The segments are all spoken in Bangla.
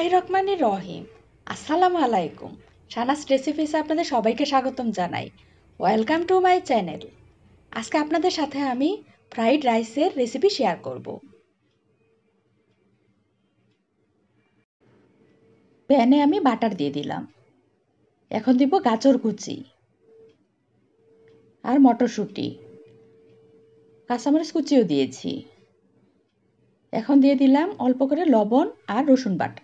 বিসমিল্লাহ রহমানের রহিম আসসালামু আলাইকুম সানাস রেসিপিসে আপনাদের সবাইকে স্বাগতম জানাই ওয়েলকাম টু মাই চ্যানেল আজকে আপনাদের সাথে আমি ফ্রাইড রাইসের রেসিপি শেয়ার করব প্যানে আমি বাটার দিয়ে দিলাম এখন দিব গাজর কুচি আর মটরশুঁটি কাঁচামরিচ কুচিও দিয়েছি এখন দিয়ে দিলাম অল্প করে লবণ আর রসুন বাটা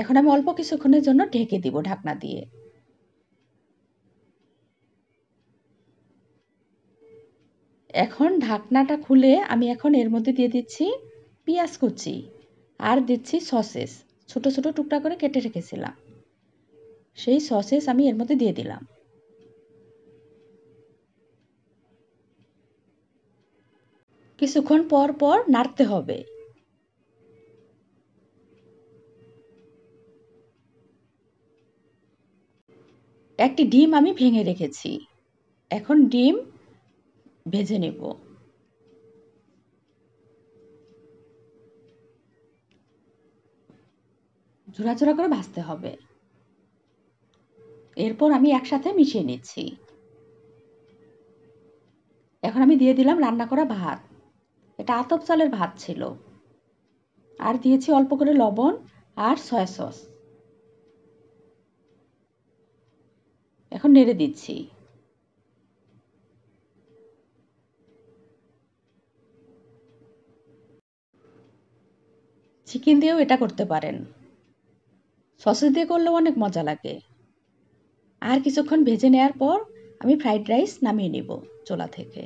এখন আমি অল্প কিছুক্ষণের জন্য ঢেকে দিব ঢাকনা দিয়ে এখন ঢাকনাটা খুলে আমি এখন এর মধ্যে দিয়ে দিচ্ছি পেঁয়াজ কুচি আর দিচ্ছি সসেস ছোট ছোট টুকরা করে কেটে রেখেছিলাম সেই সসেস আমি এর মধ্যে দিয়ে দিলাম কিছুক্ষণ পর পর নাড়তে হবে একটি ডিম আমি ভেঙে রেখেছি এখন ডিম ভেজে নেব ঝোড়াঝোড়া করে ভাজতে হবে এরপর আমি একসাথে মিশিয়ে নিচ্ছি এখন আমি দিয়ে দিলাম রান্না করা ভাত এটা আতপ চালের ভাত ছিল আর দিয়েছি অল্প করে লবণ আর সয়া সস এখন নেড়ে দিচ্ছি চিকেন দিয়েও এটা করতে পারেন সসেজ দিয়ে করলেও অনেক মজা লাগে আর কিছুক্ষণ ভেজে নেওয়ার পর আমি ফ্রাইড রাইস নামিয়ে নিব চোলা থেকে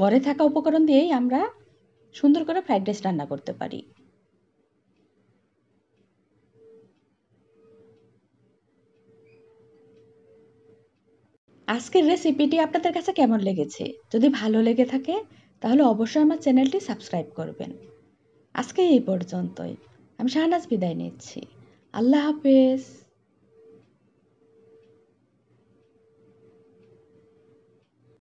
ঘরে থাকা উপকরণ দিয়েই আমরা সুন্দর করে ফ্রাইড রাইস রান্না করতে পারি আজকের রেসিপিটি আপনাদের কাছে কেমন লেগেছে যদি ভালো লেগে থাকে তাহলে অবশ্যই আমার চ্যানেলটি সাবস্ক্রাইব করবেন আজকে এই পর্যন্তই আমি শাহনাজ বিদায় নিচ্ছি আল্লাহ হাফেজ